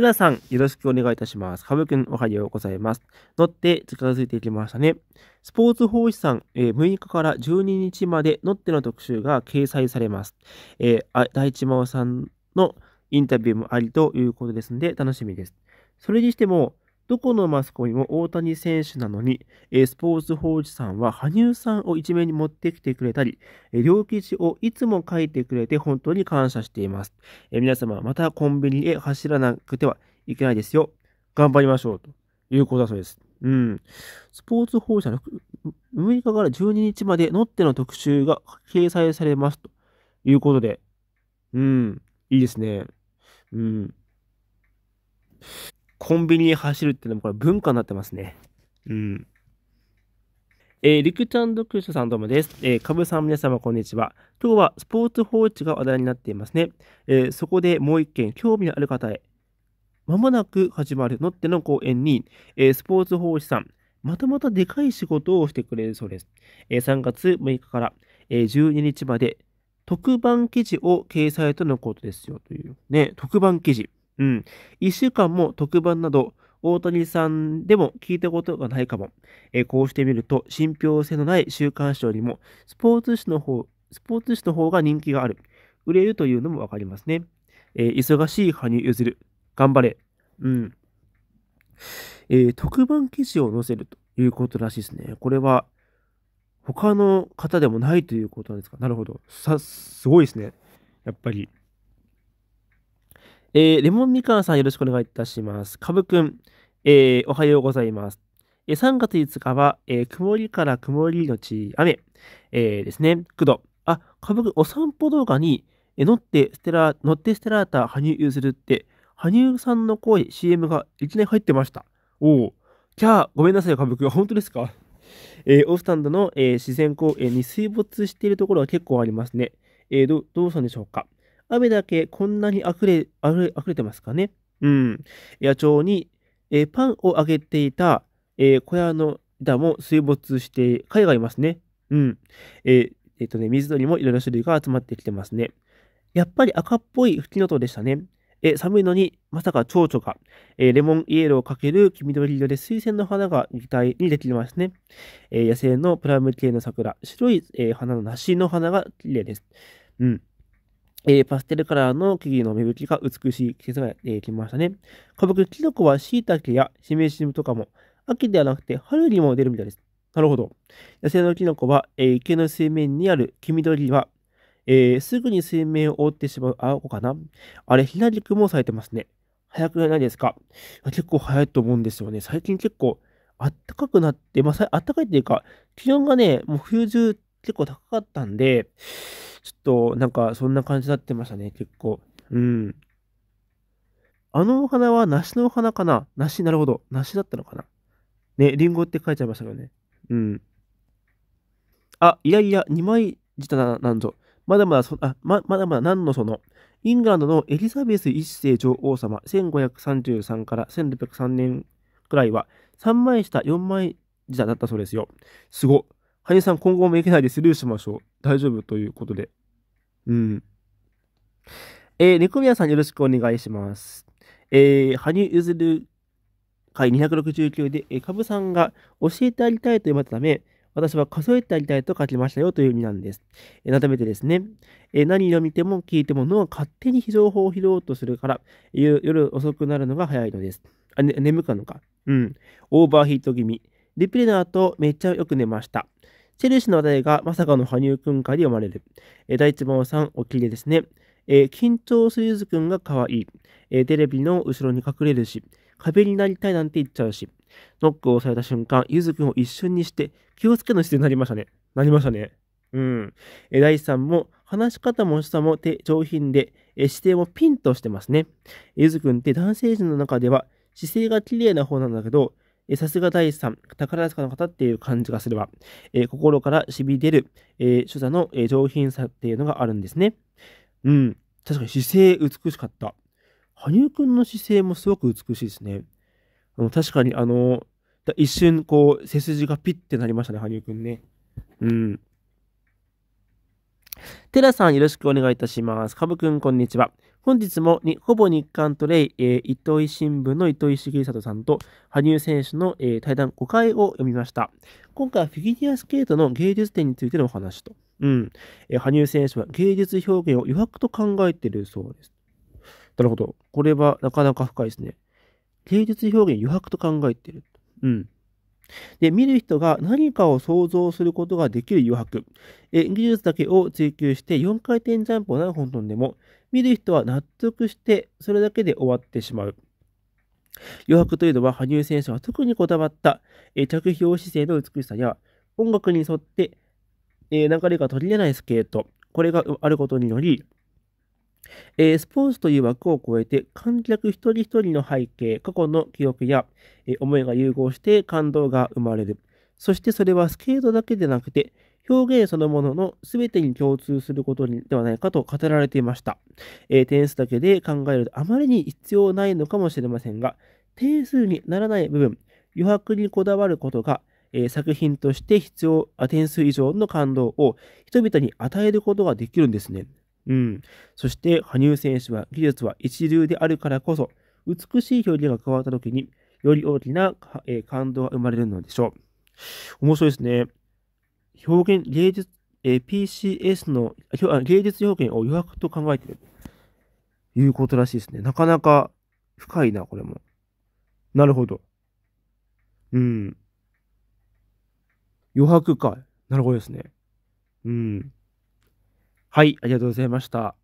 皆さん、よろしくお願いいたします。かぶくん、おはようございます。乗って近づいていきましたね。スポーツ報知さん、えー、6日から12日まで乗っての特集が掲載されます。えー、大地真央さんのインタビューもありということですので、楽しみです。それにしても、どこのマスコミも大谷選手なのに、スポーツ報知さんは羽生さんを一面に持ってきてくれたり、両記事をいつも書いてくれて本当に感謝しています。皆様、またコンビニへ走らなくてはいけないですよ。頑張りましょう。ということだそうです。うん。スポーツ報知者の6日から12日までロッテの特集が掲載されますということで、うん、いいですね。うん。コンビニに走るっていうのもこれ文化になってますね。うん。えー、りくちゃんとくしゃさんどうもです。えー、かぶさん皆様こんにちは。今日はスポーツ報知が話題になっていますね。えー、そこでもう一件興味のある方へ。まもなく始まるのっての公演に、えー、スポーツ報知さん、またまたでかい仕事をしてくれるそうです。え3月6日から、え12日まで特番記事を掲載とのことですよというね、特番記事。うん。1週間も特番など、大谷さんでも聞いたことがないかも。えー、こうしてみると、信憑性のない週刊誌よりも、スポーツ紙の方、スポーツ紙の方が人気がある。売れるというのもわかりますね。えー、忙しい羽生譲る。頑張れ。うん。えー、特番記事を載せるということらしいですね。これは、他の方でもないということなんですか。なるほど。さ、すごいですね。やっぱり。えー、レモンみかんさんよろしくお願いいたします。かぶくん、えー、おはようございます。えー、3月5日は、えー、曇りから曇りのち雨、えー、ですね。9度。あ、かぶくん、お散歩動画に、えー、乗ってステラ、乗ってステラータ、羽生結弦って、羽生さんの声、CM がいきなり入ってました。おお。キャー、ごめんなさいかぶくん。本当ですかえー、オフスタンドの、えー、自然公園に水没しているところは結構ありますね。えー、どどうしたんでしょうか雨だけこんなに溢れ、溢れてますかね。うん。野鳥に、えー、パンをあげていた、えー、小屋の枝も水没して、貝がいますね。うん。えっ、とね、水鳥もいろいろ種類が集まってきてますね。やっぱり赤っぽいフキノトウでしたね。え寒いのに、まさか蝶々が、えレモンイエローかける黄緑色で水仙の花が擬態にできますね。え野生のプラム系の桜、白い、え花の梨の花が綺麗です。うん。えー、パステルカラーの木々の芽吹きが美しい季節がえっきましたね。花木、キノコは椎茸やメシムとかも、秋ではなくて春にも出るみたいです。なるほど。野生のキノコは、えー、池の水面にある黄緑は、えー、すぐに水面を覆ってしまう青子かな。あれ、ひなりくも咲いてますね。早くないですか結構早いと思うんですよね。最近結構暖かくなって、まあ、暖かいっていうか、気温がね、もう冬中結構高かったんで、ちょっとなんかそんな感じになってましたね、結構。うん。あのお花は梨のお花かな梨、なるほど。梨だったのかなね、リンゴって書いちゃいましたけどね。うん。あ、いやいや、2枚舌な、なんぞ。まだまだそ、あ、ま、まだまだ何のその、イングランドのエリザベス一世女王様、1533から1603年くらいは、3枚下、4枚舌だったそうですよ。すご。羽生さん今後も行けないでスルーしましょう。大丈夫ということで。うん。えー、猫宮さんよろしくお願いします。えー、羽生結弦回269で、えー、ブさんが教えてあげたいと言われたため、私は数えてあげたいと書きましたよという意味なんです。えー、改めてですね、えー、何を見ても聞いても脳は勝手に非情報を拾おうとするから、夜遅くなるのが早いのです。あ、ね、眠くなのか。うん。オーバーヒート気味。リプレナーとめっちゃよく寝ました。チェルシーの話題がまさかの羽生くん会で読まれる。えー、大地さん、おきれいですね。えー、緊張するゆずくんが可愛い。えー、テレビの後ろに隠れるし、壁になりたいなんて言っちゃうし、ノックをされた瞬間、ゆずくんを一瞬にして、気をつけの姿勢になりましたね。なりましたね。うん。えー、大さんも、話し方も下も手上品で、え姿勢もピンとしてますね。ゆずくんって男性陣の中では、姿勢が綺麗な方なんだけど、えさすが第3、宝塚の方っていう感じがすれば、えー、心から痺れる、えー、所作の、えー、上品さっていうのがあるんですね。うん。確かに姿勢美しかった。羽生くんの姿勢もすごく美しいですね。あの確かに、あの、一瞬、こう、背筋がピッてなりましたね、羽生くんね。うん。テラさん、よろしくお願いいたします。カブくん、こんにちは。本日もほぼ日刊トレイ、えー、糸井新聞の糸井重里さんと羽生選手の、えー、対談5回を読みました。今回はフィギュアスケートの芸術点についてのお話と。うん。えー、羽生選手は芸術表現を余白と考えているそうです。なるほど。これはなかなか深いですね。芸術表現余白と考えている。うん。で、見る人が何かを想像することができる余白。え技術だけを追求して4回転ジャンプを何本飛んでも、見る人は納得して、それだけで終わってしまう。余白というのは、羽生選手が特にこだわった、え着氷姿勢の美しさや、音楽に沿って、え流れが取り入れないスケート、これがあることにより、えー、スポーツという枠を超えて観客一人一人の背景、過去の記憶や、えー、思いが融合して感動が生まれる。そしてそれはスケートだけでなくて、表現そのものの全てに共通することではないかと語られていました。えー、点数だけで考えるとあまりに必要ないのかもしれませんが、点数にならない部分、余白にこだわることが、えー、作品として必要あ、点数以上の感動を人々に与えることができるんですね。うん。そして、羽生選手は技術は一流であるからこそ、美しい表現が加わった時に、より大きな、えー、感動が生まれるのでしょう。面白いですね。表現、芸術、えー、PCS の、芸術表現を予約と考えている。いうことらしいですね。なかなか深いな、これも。なるほど。うん。余白か。なるほどですね。うん。はい、ありがとうございました。